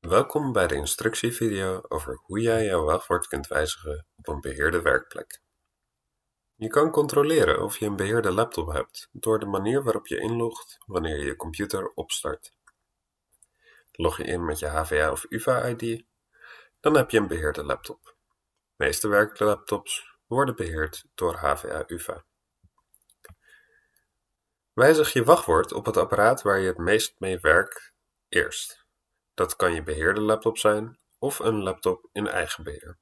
Welkom bij de instructievideo over hoe jij je wachtwoord kunt wijzigen op een beheerde werkplek. Je kan controleren of je een beheerde laptop hebt door de manier waarop je inlogt wanneer je je computer opstart. Log je in met je HVA of UVA-ID, dan heb je een beheerde laptop. De meeste werklaptops worden beheerd door HVA-UVA. Wijzig je wachtwoord op het apparaat waar je het meest mee werkt eerst. Dat kan je beheerde laptop zijn of een laptop in eigen beheer.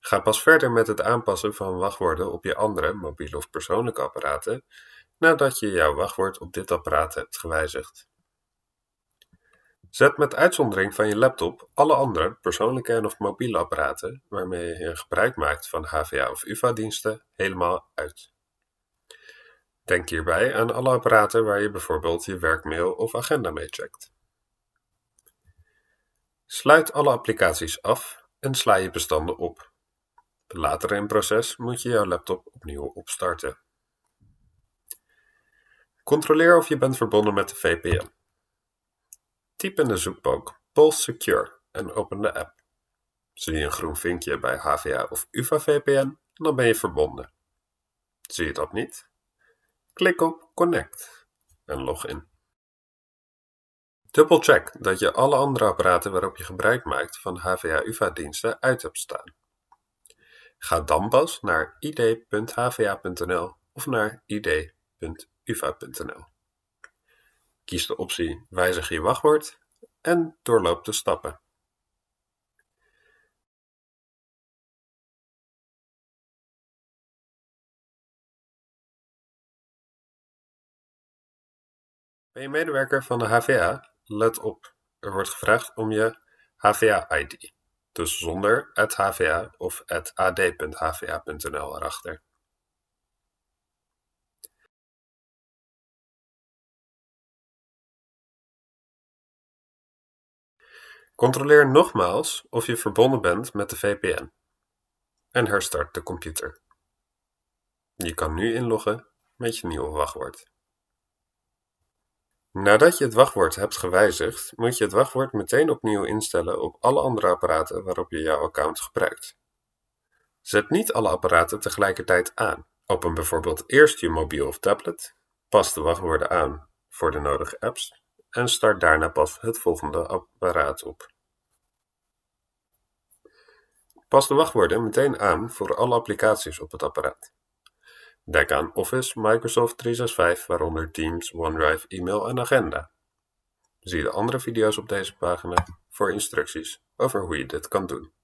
Ga pas verder met het aanpassen van wachtwoorden op je andere mobiele of persoonlijke apparaten nadat je jouw wachtwoord op dit apparaat hebt gewijzigd. Zet met uitzondering van je laptop alle andere persoonlijke en of mobiele apparaten waarmee je gebruik maakt van HVA of UVA-diensten helemaal uit. Denk hierbij aan alle apparaten waar je bijvoorbeeld je werkmail of agenda mee checkt. Sluit alle applicaties af en sla je bestanden op. Later in het proces moet je jouw laptop opnieuw opstarten. Controleer of je bent verbonden met de VPN. Typ in de zoekbalk Pulse Secure en open de app. Zie je een groen vinkje bij HVA of UVA VPN, dan ben je verbonden. Zie je dat niet? Klik op Connect en log in check dat je alle andere apparaten waarop je gebruik maakt van HVA-UVA-diensten uit hebt staan. Ga dan pas naar id.hva.nl of naar id.uva.nl. Kies de optie Wijzig je wachtwoord en doorloop de stappen. Ben je medewerker van de HVA let op, er wordt gevraagd om je HVA-ID. Dus zonder het HVA of ad.hva.nl erachter. Controleer nogmaals of je verbonden bent met de VPN en herstart de computer. Je kan nu inloggen met je nieuwe wachtwoord. Nadat je het wachtwoord hebt gewijzigd, moet je het wachtwoord meteen opnieuw instellen op alle andere apparaten waarop je jouw account gebruikt. Zet niet alle apparaten tegelijkertijd aan. Open bijvoorbeeld eerst je mobiel of tablet, pas de wachtwoorden aan voor de nodige apps en start daarna pas het volgende apparaat op. Pas de wachtwoorden meteen aan voor alle applicaties op het apparaat. Denk aan Office, Microsoft 365, waaronder Teams, OneDrive, e-mail en agenda. Zie de andere video's op deze pagina voor instructies over hoe je dit kan doen.